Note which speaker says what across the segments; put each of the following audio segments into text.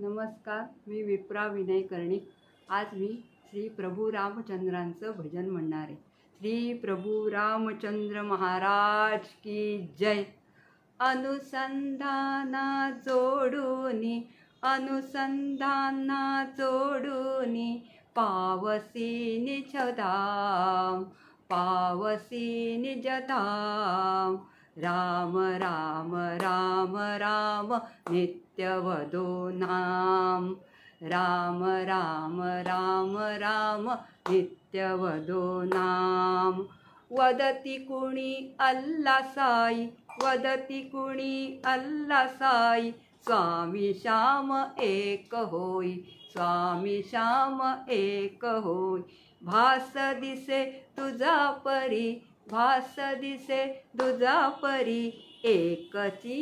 Speaker 1: नमस्कार मी विप्रा विनय कर्णिक आज मी श्री प्रभू रामचंद्रांचं भजन म्हणणार आहे श्री प्रभू रामचंद्र महाराज की जय अनुसंधाना जोडूनी अनुसंधाना जोडूनी पावसी निजधाम पावसी निजधाम राम राम राम राम नित्यवदो नाम राम राम राम राम नित्यवदो नाम वदति कुणी साई वदति कुणी साई स्वामी श्याम एक होय स्वामी श्याम एक होय भास दिसे तुझा परी वासदिसे परी एकची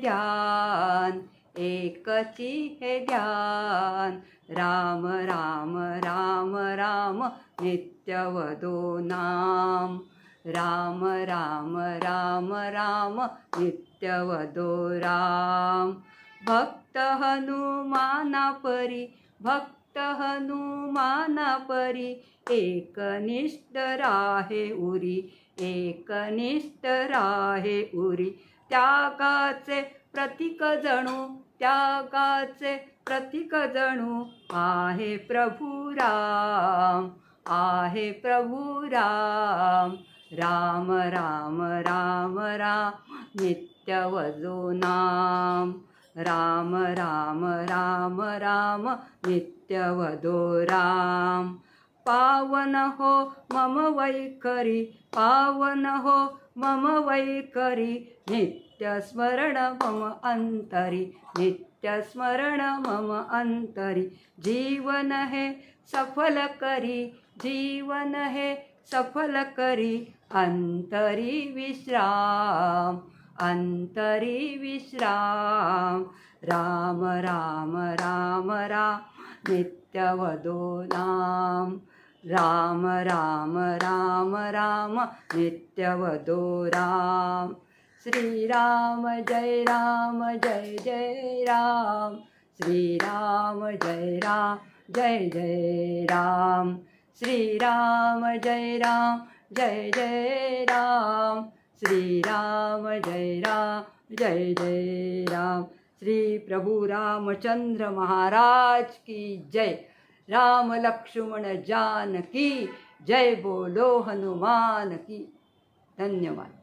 Speaker 1: ध्यान एकची ध्यान राम राम राम राम नित्यवदो नाम राम राम राम राम नित्यवदो राम भक्त हनुमाना परी भक्त हनुमान परी एकनिष्ठ राहे उरी एकनिष्ठ राहे उरी त्यागाचे प्रतीक जणू त्यागाचे प्रतीक जणू आहे प्रभू राम आहे प्रभू राम राम राम राम राम नित्य वजो नाम राम राम राम राम नित्यवधो राम पावन हो मम वैखरी पावन हो मम वैखरी नित्यस्मरण मम अंतरी नित्यस्मरण मम अंतरी जीवन हे सफल करी जीवन हे सफल करी अंतरी विश्राम विश्राम राम राम राम राम नित्यवदो राम राम राम राम राम नित्यवदो राम श्रीराम जय राम जय जय राम श्रीराम जय राम जय जय राम श्रीराम जय राम जय जय राम राम जय राम जय जय राम श्री प्रभू रामचंद्र महाराज की जय राम लक्ष्मण जानकी जय बोलो हनुमान की धन्यवाद